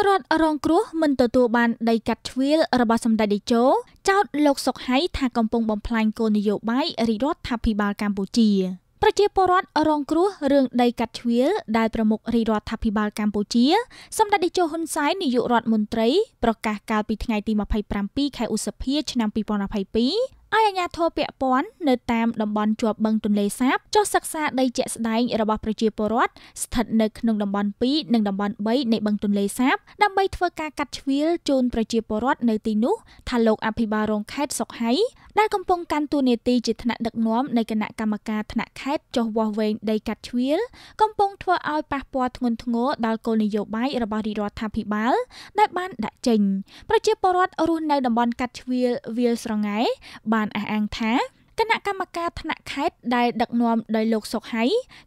ពលរដ្ឋរងគ្រោះមិនទទួលបានដីកាត់ជ្រៀលរបស់សម្ដេចតេជោចោទលោកសុកហៃថាកំពុងបំផ្លាញគោលនយោបាយរាជរដ្ឋាភិបាលកម្ពុជាប្រជាពលរដ្ឋរងគ្រោះរឿងដីកាត់ជ្រៀលដែលប្រមុខរាជរដ្ឋាភិបាលកម្ពុជា សម្ដេចតេជោហ៊ុនសែននាយករដ្ឋមន្ត្រីប្រកាសកាលពីថ្ងៃទី27ខែឧសភា ឆ្នាំ2022ឲ្យអាជ្ញាធរពាក់ព័ន្ធនៅតាមតំបន់ជាប់បឹងទន្លេសាបចុះសិក្សាដីជាក់ស្ដែងរបស់ប្រជាពលរដ្ឋស្ថិតនៅក្នុងតំបន់2និងតំបន់3នៃបឹងទន្លេសាបដើម្បីធ្វើការកាត់ជ្រៀលជូនប្រជាពលរដ្ឋនៅទីនោះថាលោកអភិបាលរង ខេត្តសុកហៃដែលកំពុងកាន់តួនាទីជាថ្នាក់ដឹកនាំនៃគណៈកម្មការថ្នាក់ខេត្តចុះវាស់វែងដីកាត់ជ្រៀលកំពុងធ្វើឲ្យប៉ះពាល់ធ្ងន់ធ្ងរដល់គោលនយោបាយរបស់រាជរដ្ឋាភិបាលដែលបានដាក់ចេញប្រជាពលរដ្ឋរស់នៅតំបន់កាត់ជ្រៀលវាលស្រងែបានបានអះអាងថាគណៈកម្មការថ្នាក់ខេត្តដែលដឹកនាំដោយលោកសុកហៃ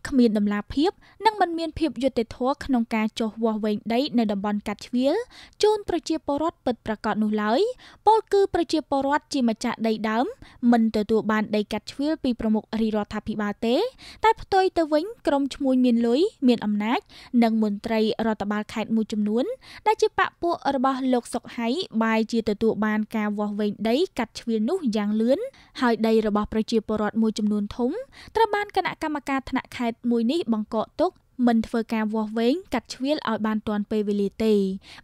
គ្មានដំណាភិបនិងមិនមានភាពយុត្តិធម៌ក្នុងការចោះវាស់វែងដីនៅតំបន់កាត់ជ្រៀលជូនប្រជាពលរដ្ឋពិតប្រាកដនោះឡើយពលគឺប្រជាពលរដ្ឋជាម្ចាស់ដីដើមមិនទទួលបានដីកាត់ជ្រៀលពីប្រមុខរាជរដ្ឋាភិបាលទេ តែផ្ទុយទៅវិញក្រុមឈ្មួញមានលុយមានអំណាចនិងមន្ត្រីរដ្ឋបាលខេត្តមួយចំនួនដែលជាបកពួករបស់លោកសុកហៃបាយជាទទួលបានការវាស់វែងដីកាត់ជ្រៀលនោះយ៉ាងលឿនហើយដីរបស់របស់ប្រជាពលរដ្ឋមួយចំនួនធំ ត្រូវបានគណៈកម្មការថ្នាក់ខេត្តមួយនេះបង្កកទុកមិនធ្វើការវាស់វែងកាត់ជ្រៀលឲ្យបានទាន់ពេលវេលាទេ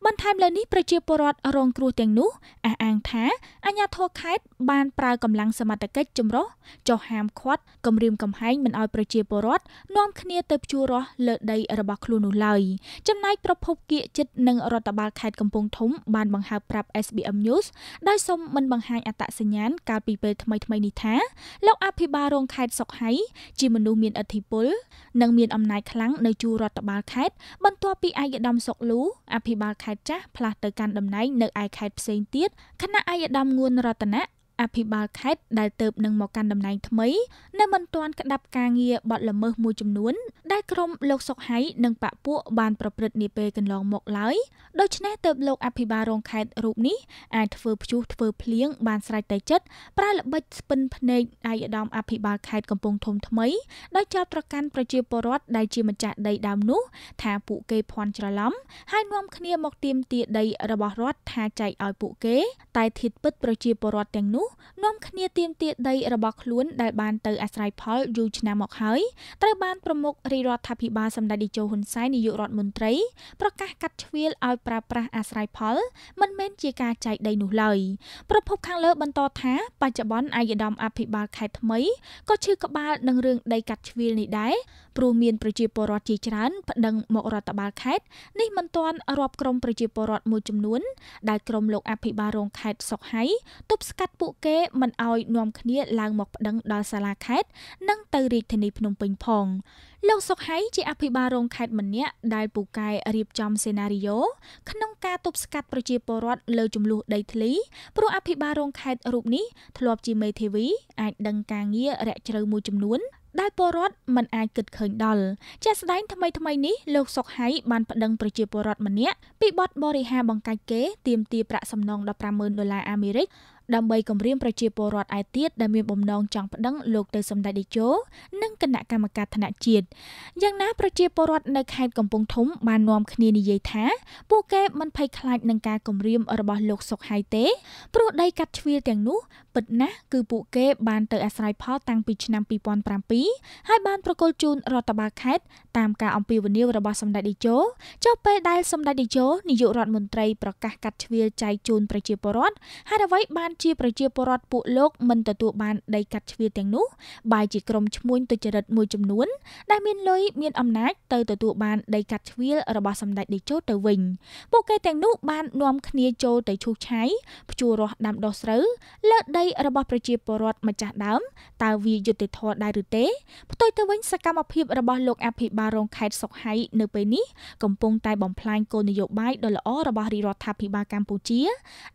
បន្ថែមលើនេះប្រជាពលរដ្ឋរងគ្រោះទាំងនោះអះអាងថាអាជ្ញាធរខេត្តបានប្រើកម្លាំងសមត្ថកិច្ចចម្រុះចុះហាមឃាត់គម្រាមកំហែងមិនឲ្យប្រជាពលរដ្ឋនាំគ្នាទៅភ្ជួររាស់លើដីរបស់ខ្លួននោះឡើយចំណែកប្រភពគៀកចិត្តនិងរដ្ឋបាលខេត្តកំពង់ធំបានបង្ហើបប្រាប់ SBM News ដោយសូមមិនបង្ហាញអត្តសញ្ញាណកាលពីពេលថ្មីៗនេះថា លោកអភិបាលរងខេត្តសុកហៃជាមនុស្សមានឥទ្ធិពលនិងមានអំណាចខ្លាំងនៅជួររដ្ឋបាលខេត្តបន្ទាប់ពីឯកឧត្តមសុកលូអភិបាលខេត្តចាស់ផ្លាស់ទៅកាន់តំណែងនៅឯខេត្តផ្សេងទៀតគណៈឯកឧត្តមងួន រតនៈអភិបាលខេត្តដែលទៅនឹងមកកាន់តំណែងថ្មី នៅមិនទាន់ក្តាប់ការងារបដល្មើសមួយចំនួនដែលក្រុមលោកសុកហៃនិងបពពួកបានប្រព្រឹត្តនាពេលកន្លងមកឡើយដូច្នេះទៅលោកអភិបាលរងខេត្តរូបនេះអាចធ្វើព្យុះធ្វើភ្លៀងបានស្រេចតែចិត្តប្រើល្បិចស្ពិនភ្នែកឯកឧត្តមអភិបាលខេត្តកំពង់ធំថ្មីដោយចោទប្រកាន់ប្រជាពលរដ្ឋដែលជាម្ចាស់ដីដើមនោះថាពួកគេភ័ន្តច្រឡំហើយនាំគ្នាមកទាមទារដីរបស់រដ្ឋថាចែកឲ្យពួកគេតែធៀបពិតប្រជាពលរដ្ឋទាំងនោះនោះនាំគ្នាទាមទារដីរបស់ខ្លួន ដែលបាន ទៅអាស្រ័យផលយូរឆ្នាំមកហើយត្រូវបានប្រមុខរាជរដ្ឋាភិបាលសម្ដេចតេជោហ៊ុនសែននាយករដ្ឋមន្ត្រី ប្រកាស កាត់ជ្រៀលឲ្យប្រើប្រាស់អាស្រ័យផល មិនមែនជាការចែកដីនោះឡើយប្រពន្ធខាងលើបន្តថា បច្ចុប្បន្នអាយដាមអភិបាលខេត្តថ្មីក៏ឈឺក្បាលនឹងរឿងដីកាត់ជ្រៀលនេះដែរព្រោះមានប្រជាពលរដ្ឋជាច្រើនប្តឹងមករដ្ឋបាលខេត្តនេះមិនទាន់រាប់ក្រុមប្រជាពលរដ្ឋមួយចំនួន ដែលក្រុមលោកអភិបាលរងខេត្តសុកហៃទប់ស្កាត់ពួកគេមិនអោយនាំគ្នា ឡើងមកប្តឹងដល់សាលាខេត្តនិងទៅរាជធានីភ្នំពេញផងលោកសុកហៃជាអភិបាលរងខេត្តម្នាក់ដែលពូកែរៀបចំសេណារីយ៉ូក្នុងការទប់ស្កាត់ប្រជាពលរដ្ឋលើ ចំនួនដីធ្លីព្រោះអភិបាលរងខេត្តរូបនេះធ្លាប់ជាមេធាវីអាចដឹងការងាររាក់ជ្រៅមួយចំនួនដែលពលរដ្ឋមិនអាចគិតឃើញដល់ជាក់ស្ដែង ថ្មីថ្មីនេះលោកសុកហៃបានប្តឹងប្រជាពលរដ្ឋម្នាក់ពីបទបរិហាបង្កាច់គេទាមទារប្រាក់សំណង150000ដុល្លារអាមេរិកដើម្បីគម្រាមប្រជាពលរដ្ឋឯទៀតដែលមានបំណងចង់ប្តឹងលោកទៅសម្ដេចតេជោនិងគណៈកម្មការថ្នាក់ជាតិយ៉ាងណាប្រជាពលរដ្ឋនៅខេត្តកំពង់ធំបាននាំគ្នានិយាយថា ពួកគេមិនភ័យខ្លាចនឹងការគម្រាមរបស់លោកសុកហៃទេព្រោះដីកាត់ជ្រៀលទាំងនោះពិតណាស់គឺពួកគេបានទៅអាស្រ័យផលតាំងពីឆ្នាំ2007ហើយបានប្រកល់ជូនរដ្ឋបាលខេត្តតាមការអំពាវនាវរបស់សម្ដេចតេជោចុះពេលដែលសម្ដេចតេជោនាយករដ្ឋមន្ត្រីប្រកាសកាត់ជ្រៀលចែកជូនប្រជាពលរដ្ឋហើយអ្វីបានជាប្រជាពលរដ្ឋពួកលោកមិនទទួលបានដីកាត់ជ្រៀតទាំងនោះបែជាក្រុមឈ្មួញទុច្ចរិតមួយចំនួនដែលមានលុយមានអំណាចទៅទទួលបានដីកាត់ជ្រៀលរបស់សម្ដេចតេជោទៅវិញពួកគេទាំងនោះបាននាំគ្នាចូលទៅឈូសឆាយភ្ជួររាស់ដាំដុះស្រូវលើដីរបស់ប្រជាពលរដ្ឋម្ចាស់ដើមតើវាយុត្តិធម៌ដែរឬទេផ្ទុយទៅវិញសកម្មភាពរបស់លោកអភិបាលរងខេត្តសុកហៃនៅពេលនេះកំពុងតែបំផ្លាញគោលនយោបាយដ៏ល្អរបស់រាជរដ្ឋាភិបាលកម្ពុជា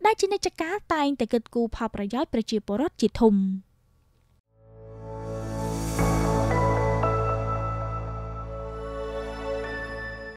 ដែលជានិច្ចការតែងតែគិតគូផលប្រយោជន៍ប្រជាពលរដ្ឋជាធំ។